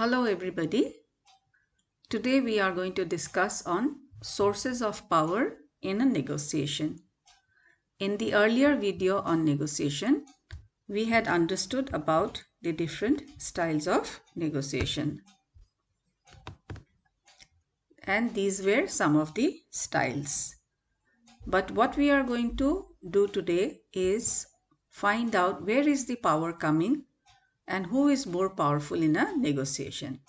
Hello everybody. Today we are going to discuss on sources of power in a negotiation. In the earlier video on negotiation, we had understood about the different styles of negotiation. And these were some of the styles. But what we are going to do today is find out where is the power coming and who is more powerful in a negotiation.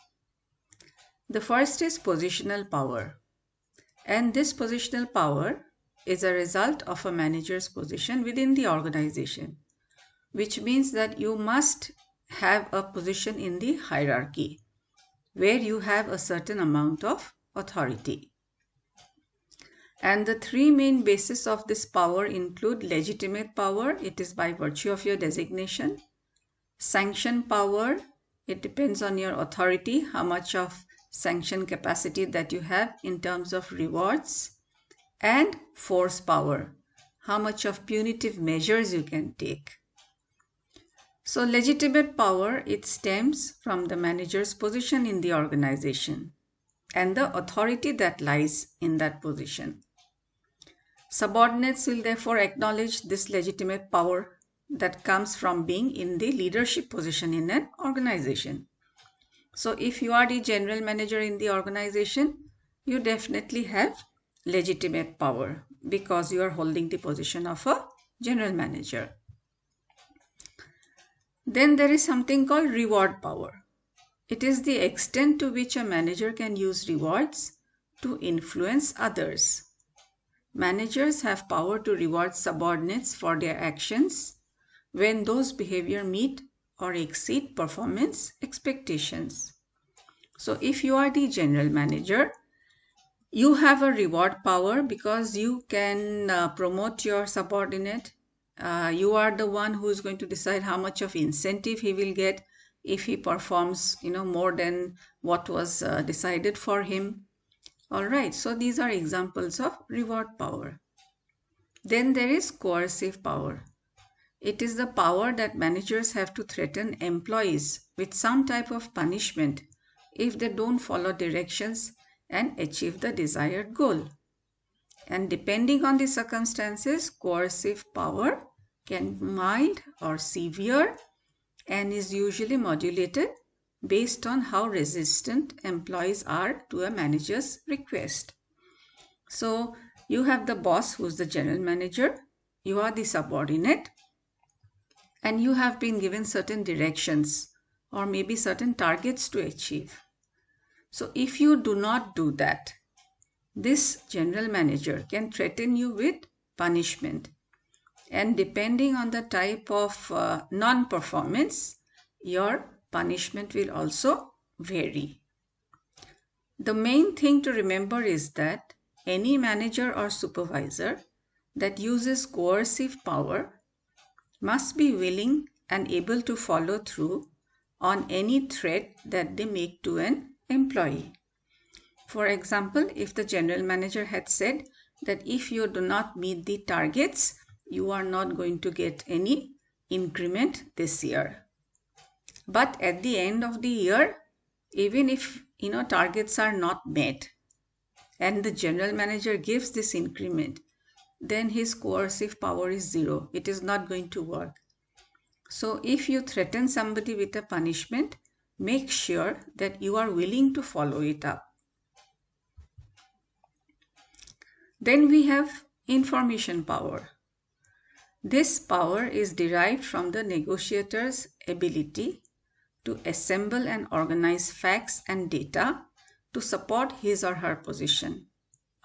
The first is positional power, and this positional power is a result of a manager's position within the organization, which means that you must have a position in the hierarchy where you have a certain amount of authority. And the three main bases of this power include legitimate power, it is by virtue of your designation, sanction power it depends on your authority how much of sanction capacity that you have in terms of rewards and force power how much of punitive measures you can take so legitimate power it stems from the manager's position in the organization and the authority that lies in that position subordinates will therefore acknowledge this legitimate power that comes from being in the leadership position in an organization. So if you are the general manager in the organization, you definitely have legitimate power because you are holding the position of a general manager. Then there is something called reward power. It is the extent to which a manager can use rewards to influence others. Managers have power to reward subordinates for their actions when those behavior meet or exceed performance expectations. So if you are the general manager, you have a reward power because you can uh, promote your subordinate. Uh, you are the one who is going to decide how much of incentive he will get if he performs, you know, more than what was uh, decided for him. All right, so these are examples of reward power. Then there is coercive power. It is the power that managers have to threaten employees with some type of punishment if they don't follow directions and achieve the desired goal. And depending on the circumstances, coercive power can be mild or severe and is usually modulated based on how resistant employees are to a manager's request. So, you have the boss who's the general manager, you are the subordinate and you have been given certain directions or maybe certain targets to achieve. So if you do not do that, this general manager can threaten you with punishment. And depending on the type of uh, non-performance, your punishment will also vary. The main thing to remember is that any manager or supervisor that uses coercive power must be willing and able to follow through on any threat that they make to an employee. For example, if the general manager had said that if you do not meet the targets, you are not going to get any increment this year. But at the end of the year, even if you know targets are not met and the general manager gives this increment, then his coercive power is zero. It is not going to work. So if you threaten somebody with a punishment, make sure that you are willing to follow it up. Then we have information power. This power is derived from the negotiator's ability to assemble and organize facts and data to support his or her position,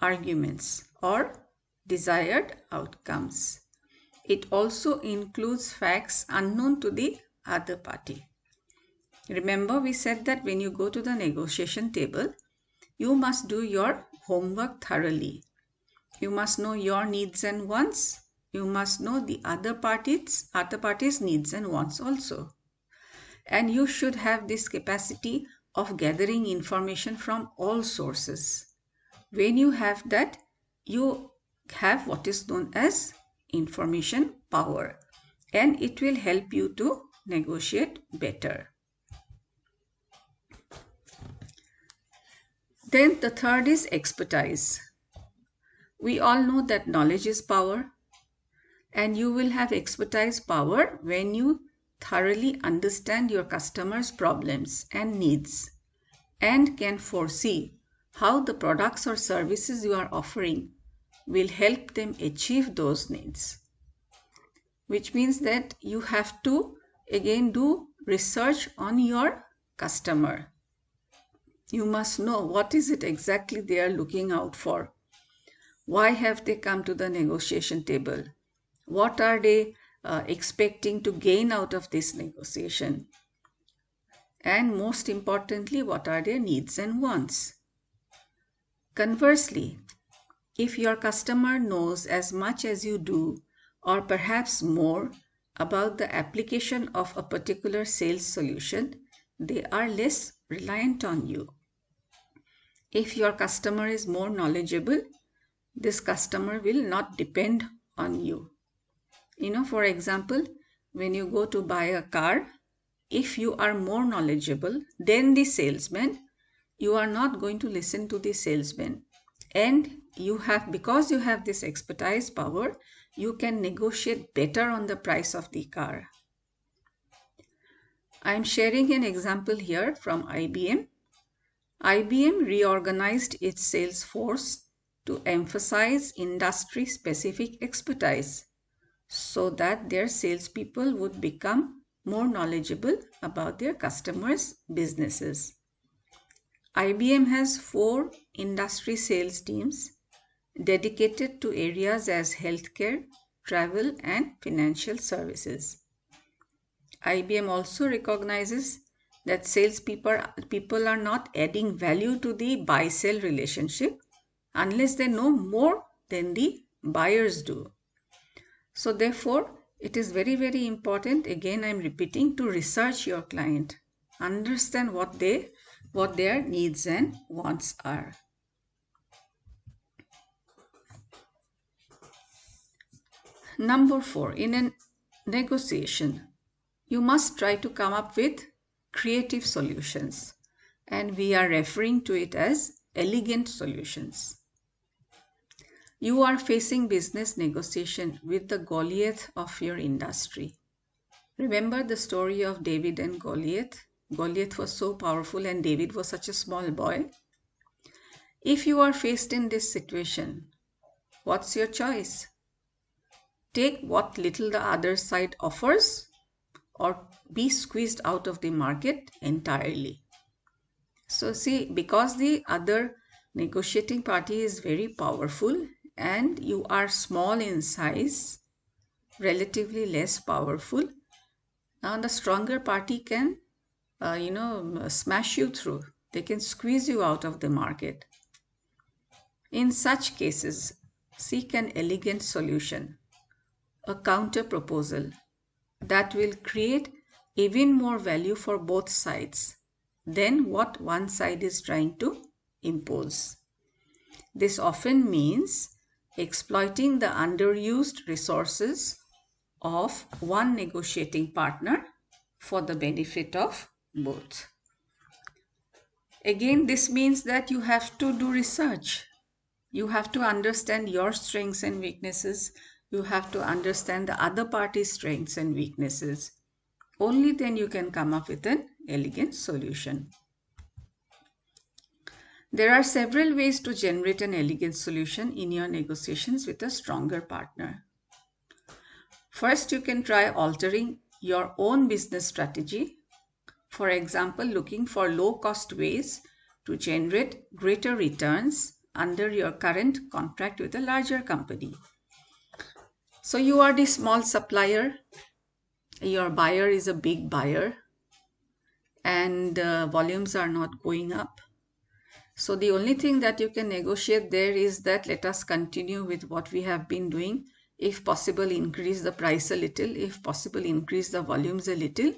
arguments, or desired outcomes. It also includes facts unknown to the other party. Remember we said that when you go to the negotiation table, you must do your homework thoroughly. You must know your needs and wants. You must know the other party's other party's needs and wants also. And you should have this capacity of gathering information from all sources. When you have that, you have what is known as information power and it will help you to negotiate better. Then the third is expertise. We all know that knowledge is power and you will have expertise power when you thoroughly understand your customer's problems and needs and can foresee how the products or services you are offering will help them achieve those needs which means that you have to again do research on your customer you must know what is it exactly they are looking out for why have they come to the negotiation table what are they uh, expecting to gain out of this negotiation and most importantly what are their needs and wants conversely if your customer knows as much as you do, or perhaps more, about the application of a particular sales solution, they are less reliant on you. If your customer is more knowledgeable, this customer will not depend on you. You know, for example, when you go to buy a car, if you are more knowledgeable than the salesman, you are not going to listen to the salesman and you have because you have this expertise power you can negotiate better on the price of the car i am sharing an example here from ibm ibm reorganized its sales force to emphasize industry specific expertise so that their salespeople would become more knowledgeable about their customers' businesses. IBM has four industry sales teams dedicated to areas as healthcare, travel and financial services. IBM also recognizes that salespeople people are not adding value to the buy-sell relationship unless they know more than the buyers do. So therefore, it is very, very important, again I'm repeating, to research your client. Understand what they what their needs and wants are. Number four, in a negotiation, you must try to come up with creative solutions, and we are referring to it as elegant solutions. You are facing business negotiation with the Goliath of your industry. Remember the story of David and Goliath? Goliath was so powerful and David was such a small boy. If you are faced in this situation, what's your choice? take what little the other side offers or be squeezed out of the market entirely. So see, because the other negotiating party is very powerful and you are small in size, relatively less powerful, now the stronger party can, uh, you know, smash you through. They can squeeze you out of the market. In such cases, seek an elegant solution a counter proposal that will create even more value for both sides than what one side is trying to impose. This often means exploiting the underused resources of one negotiating partner for the benefit of both. Again, this means that you have to do research. You have to understand your strengths and weaknesses you have to understand the other party's strengths and weaknesses. Only then you can come up with an elegant solution. There are several ways to generate an elegant solution in your negotiations with a stronger partner. First, you can try altering your own business strategy. For example, looking for low cost ways to generate greater returns under your current contract with a larger company. So you are the small supplier, your buyer is a big buyer, and uh, volumes are not going up. So the only thing that you can negotiate there is that let us continue with what we have been doing. If possible, increase the price a little. If possible, increase the volumes a little.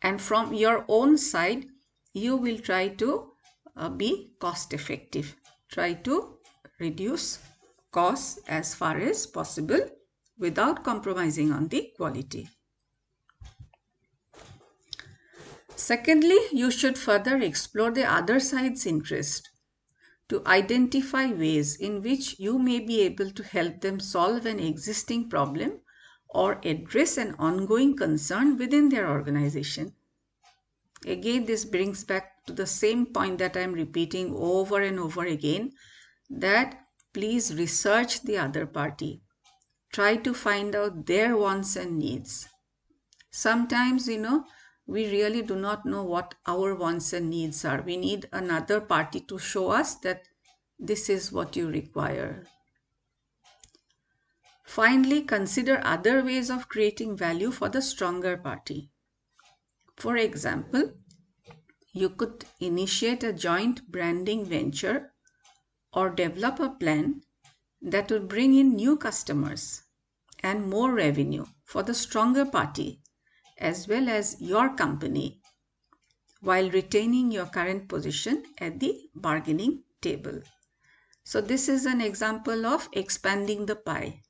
And from your own side, you will try to uh, be cost effective. Try to reduce costs as far as possible without compromising on the quality. Secondly, you should further explore the other side's interest to identify ways in which you may be able to help them solve an existing problem or address an ongoing concern within their organization. Again, this brings back to the same point that I am repeating over and over again that please research the other party try to find out their wants and needs. Sometimes, you know, we really do not know what our wants and needs are. We need another party to show us that this is what you require. Finally, consider other ways of creating value for the stronger party. For example, you could initiate a joint branding venture or develop a plan that would bring in new customers and more revenue for the stronger party as well as your company while retaining your current position at the bargaining table. So, this is an example of expanding the pie.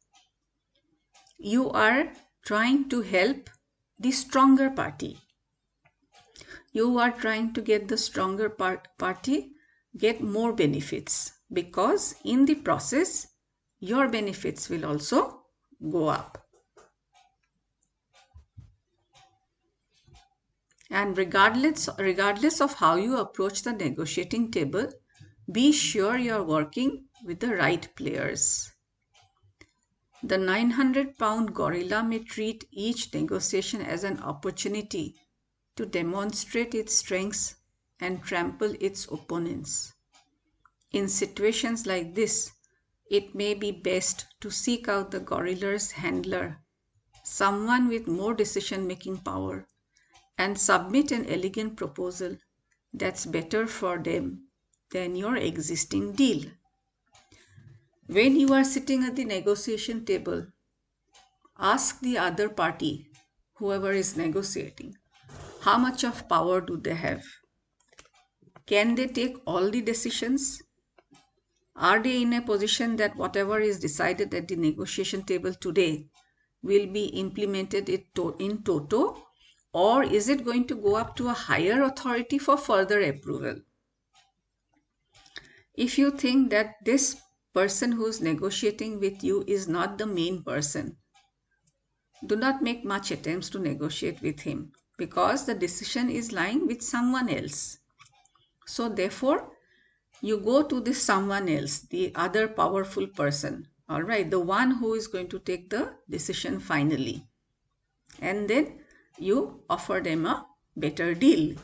You are trying to help the stronger party. You are trying to get the stronger part party get more benefits because in the process your benefits will also go up. And regardless, regardless of how you approach the negotiating table, be sure you're working with the right players. The 900 pound gorilla may treat each negotiation as an opportunity to demonstrate its strengths and trample its opponents. In situations like this, it may be best to seek out the gorilla's handler, someone with more decision making power, and submit an elegant proposal that's better for them than your existing deal. When you are sitting at the negotiation table, ask the other party, whoever is negotiating, how much of power do they have? Can they take all the decisions? are they in a position that whatever is decided at the negotiation table today will be implemented in toto or is it going to go up to a higher authority for further approval? If you think that this person who's negotiating with you is not the main person, do not make much attempts to negotiate with him because the decision is lying with someone else. So therefore, you go to this someone else, the other powerful person, all right, the one who is going to take the decision finally. And then you offer them a better deal.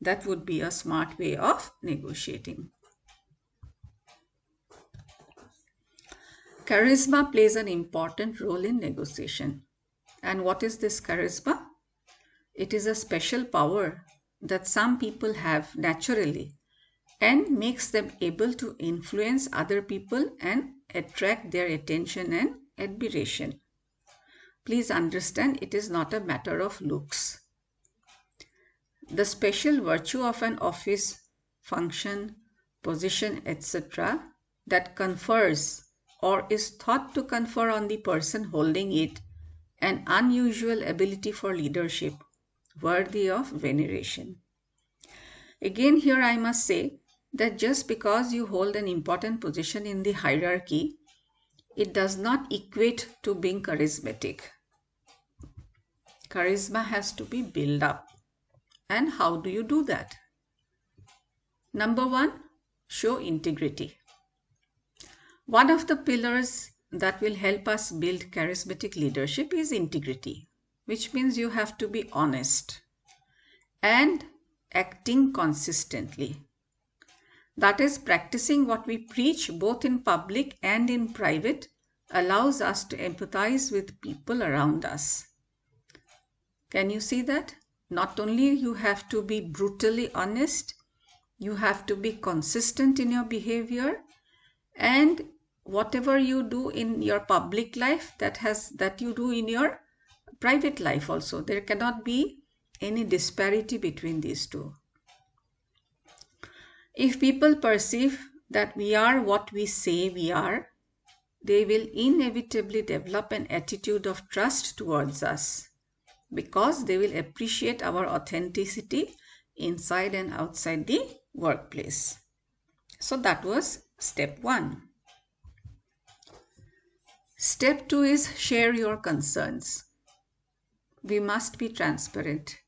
That would be a smart way of negotiating. Charisma plays an important role in negotiation. And what is this charisma? It is a special power that some people have naturally and makes them able to influence other people and attract their attention and admiration. Please understand it is not a matter of looks. The special virtue of an office, function, position, etc. that confers or is thought to confer on the person holding it an unusual ability for leadership worthy of veneration. Again, here I must say that just because you hold an important position in the hierarchy, it does not equate to being charismatic. Charisma has to be built up. And how do you do that? Number one, show integrity. One of the pillars that will help us build charismatic leadership is integrity, which means you have to be honest and acting consistently that is, practicing what we preach both in public and in private, allows us to empathize with people around us. Can you see that? Not only you have to be brutally honest, you have to be consistent in your behavior and whatever you do in your public life that has that you do in your private life also there cannot be any disparity between these two if people perceive that we are what we say we are, they will inevitably develop an attitude of trust towards us because they will appreciate our authenticity inside and outside the workplace. So that was step one. Step two is share your concerns. We must be transparent.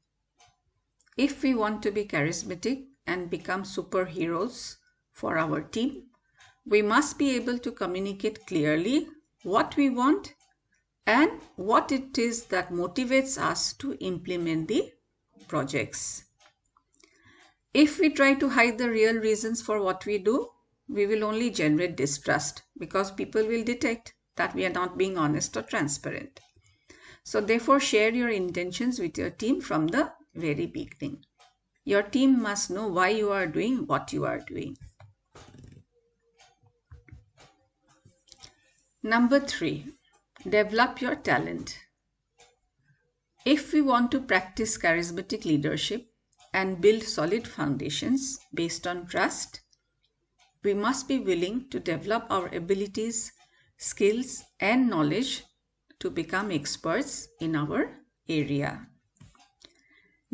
If we want to be charismatic, and become superheroes for our team, we must be able to communicate clearly what we want and what it is that motivates us to implement the projects. If we try to hide the real reasons for what we do, we will only generate distrust because people will detect that we are not being honest or transparent. So, therefore, share your intentions with your team from the very beginning. Your team must know why you are doing what you are doing. Number three, develop your talent. If we want to practice charismatic leadership and build solid foundations based on trust, we must be willing to develop our abilities, skills, and knowledge to become experts in our area.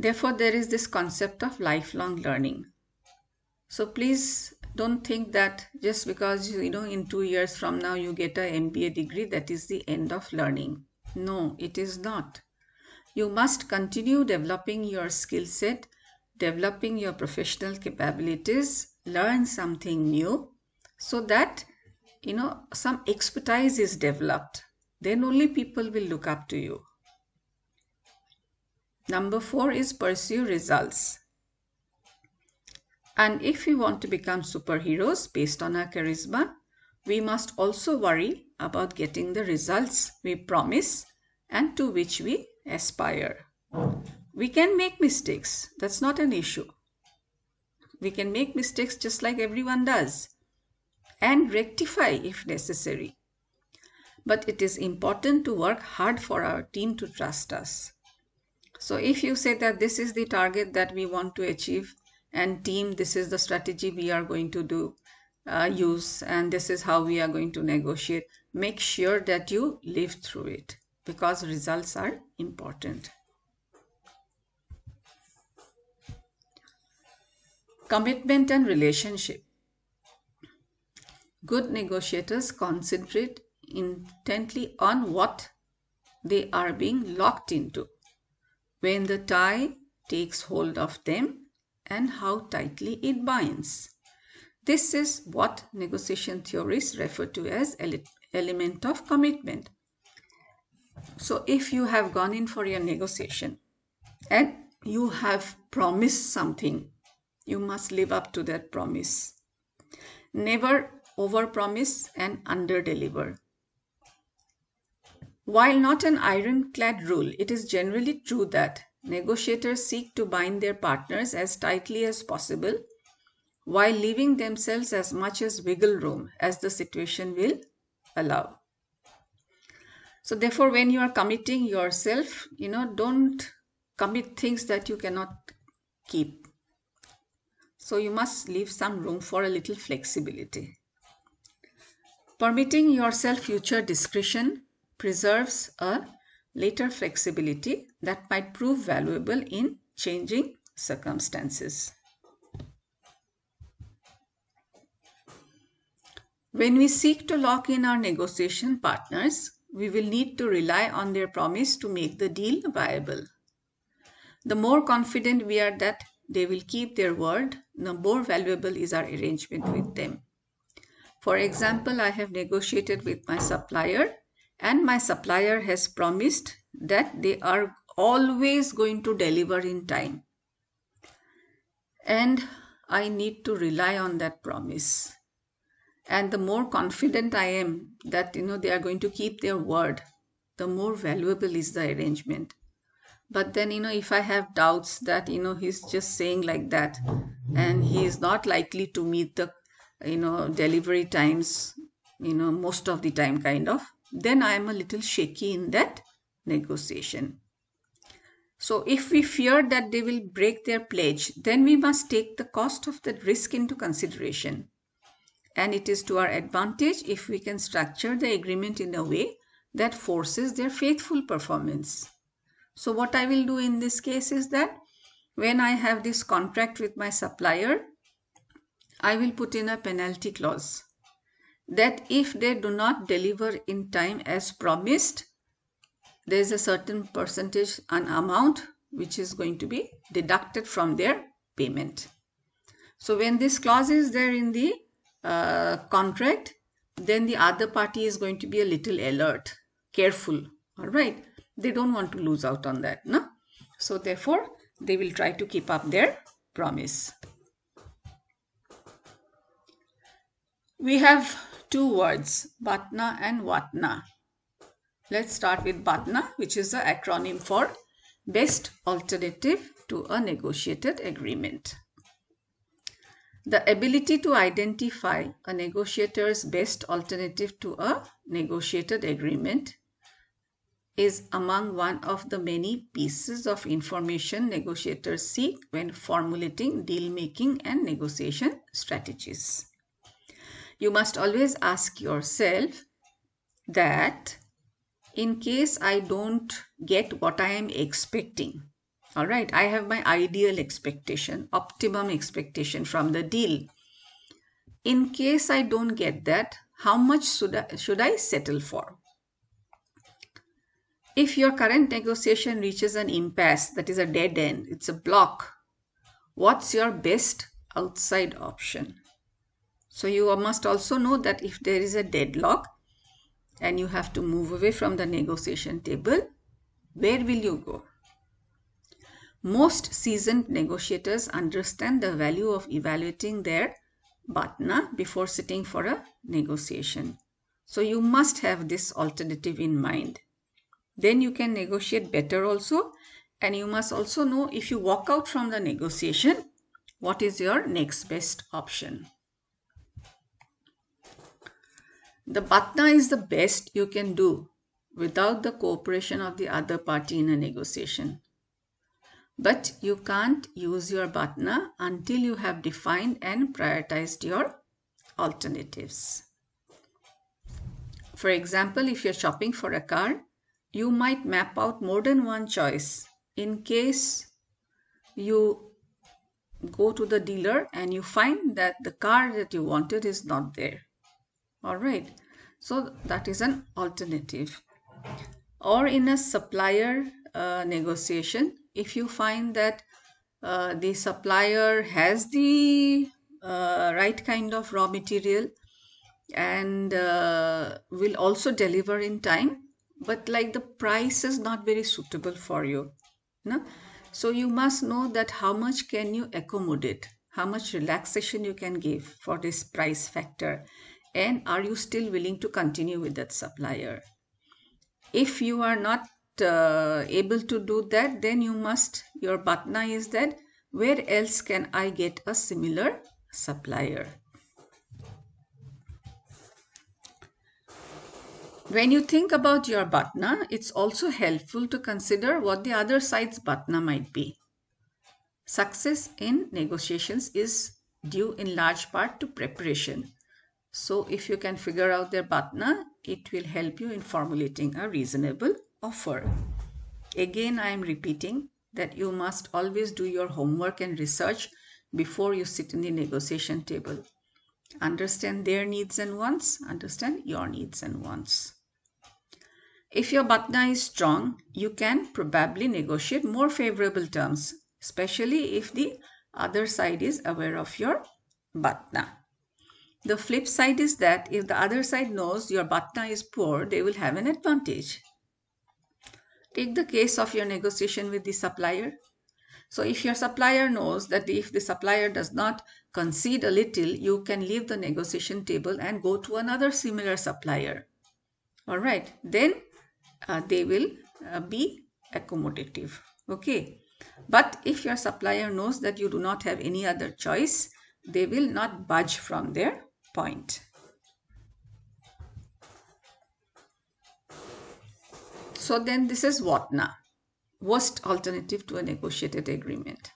Therefore, there is this concept of lifelong learning. So please don't think that just because you know in 2 years from now you get a MBA degree that is the end of learning. No, it is not. You must continue developing your skill set, developing your professional capabilities, learn something new so that you know some expertise is developed. Then only people will look up to you. Number four is pursue results. And if we want to become superheroes based on our charisma, we must also worry about getting the results we promise and to which we aspire. We can make mistakes, that's not an issue. We can make mistakes just like everyone does and rectify if necessary. But it is important to work hard for our team to trust us. So if you say that this is the target that we want to achieve and team, this is the strategy we are going to do, uh, use, and this is how we are going to negotiate, make sure that you live through it because results are important. Commitment and relationship. Good negotiators concentrate intently on what they are being locked into when the tie takes hold of them and how tightly it binds. This is what negotiation theories refer to as element of commitment. So if you have gone in for your negotiation and you have promised something, you must live up to that promise. Never overpromise and underdeliver. While not an ironclad rule, it is generally true that negotiators seek to bind their partners as tightly as possible while leaving themselves as much as wiggle room as the situation will allow. So therefore, when you are committing yourself, you know, don't commit things that you cannot keep. So you must leave some room for a little flexibility. Permitting yourself future discretion preserves a later flexibility that might prove valuable in changing circumstances. When we seek to lock in our negotiation partners, we will need to rely on their promise to make the deal viable. The more confident we are that they will keep their word, the more valuable is our arrangement with them. For example, I have negotiated with my supplier and my supplier has promised that they are always going to deliver in time and I need to rely on that promise. And the more confident I am that you know they are going to keep their word, the more valuable is the arrangement. But then you know if I have doubts that you know he's just saying like that and he is not likely to meet the you know delivery times you know most of the time kind of then I am a little shaky in that negotiation. So if we fear that they will break their pledge, then we must take the cost of that risk into consideration. And it is to our advantage if we can structure the agreement in a way that forces their faithful performance. So what I will do in this case is that when I have this contract with my supplier, I will put in a penalty clause that if they do not deliver in time as promised, there is a certain percentage an amount which is going to be deducted from their payment. So when this clause is there in the uh, contract, then the other party is going to be a little alert, careful, all right? They don't want to lose out on that, no? So therefore, they will try to keep up their promise. We have two words, BATNA and WATNA. Let's start with BATNA, which is the acronym for Best Alternative to a Negotiated Agreement. The ability to identify a negotiator's best alternative to a negotiated agreement is among one of the many pieces of information negotiators seek when formulating deal making and negotiation strategies you must always ask yourself that in case I don't get what I am expecting. All right, I have my ideal expectation, optimum expectation from the deal. In case I don't get that, how much should I, should I settle for? If your current negotiation reaches an impasse, that is a dead end, it's a block, what's your best outside option? So you must also know that if there is a deadlock and you have to move away from the negotiation table, where will you go? Most seasoned negotiators understand the value of evaluating their batna before sitting for a negotiation. So you must have this alternative in mind. Then you can negotiate better also and you must also know if you walk out from the negotiation, what is your next best option. The Batna is the best you can do without the cooperation of the other party in a negotiation. But you can't use your Batna until you have defined and prioritized your alternatives. For example, if you're shopping for a car, you might map out more than one choice in case you go to the dealer and you find that the car that you wanted is not there all right so that is an alternative or in a supplier uh, negotiation if you find that uh, the supplier has the uh, right kind of raw material and uh, will also deliver in time but like the price is not very suitable for you, no. so you must know that how much can you accommodate how much relaxation you can give for this price factor and are you still willing to continue with that supplier if you are not uh, able to do that then you must your batna is that where else can i get a similar supplier when you think about your batna it's also helpful to consider what the other side's batna might be success in negotiations is due in large part to preparation so if you can figure out their batna, it will help you in formulating a reasonable offer. Again, I am repeating that you must always do your homework and research before you sit in the negotiation table. Understand their needs and wants, understand your needs and wants. If your batna is strong, you can probably negotiate more favorable terms, especially if the other side is aware of your batna. The flip side is that if the other side knows your batna is poor, they will have an advantage. Take the case of your negotiation with the supplier. So if your supplier knows that if the supplier does not concede a little, you can leave the negotiation table and go to another similar supplier. All right, then uh, they will uh, be accommodative. Okay, but if your supplier knows that you do not have any other choice, they will not budge from their point. So then this is what now? Worst alternative to a negotiated agreement.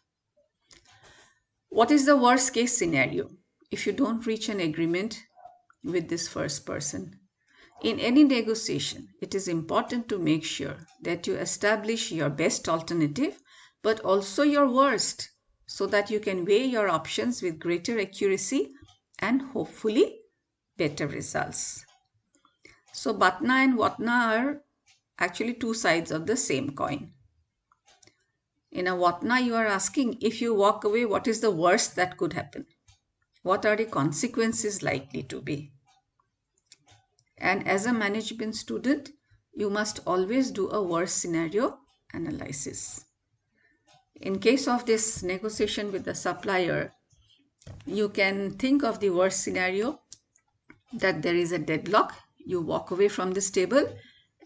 What is the worst case scenario if you don't reach an agreement with this first person? In any negotiation, it is important to make sure that you establish your best alternative but also your worst so that you can weigh your options with greater accuracy and hopefully better results. So Batna and Watna are actually two sides of the same coin. In a Watna, you are asking if you walk away, what is the worst that could happen? What are the consequences likely to be? And as a management student, you must always do a worst scenario analysis. In case of this negotiation with the supplier, you can think of the worst scenario that there is a deadlock you walk away from this table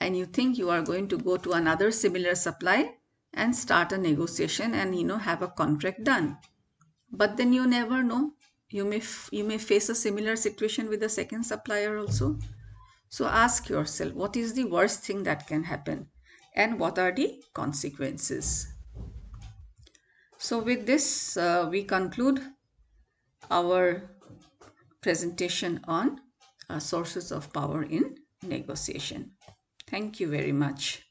and you think you are going to go to another similar supply and start a negotiation and you know have a contract done but then you never know you may you may face a similar situation with the second supplier also so ask yourself what is the worst thing that can happen and what are the consequences so with this uh, we conclude our presentation on uh, sources of power in negotiation. Thank you very much.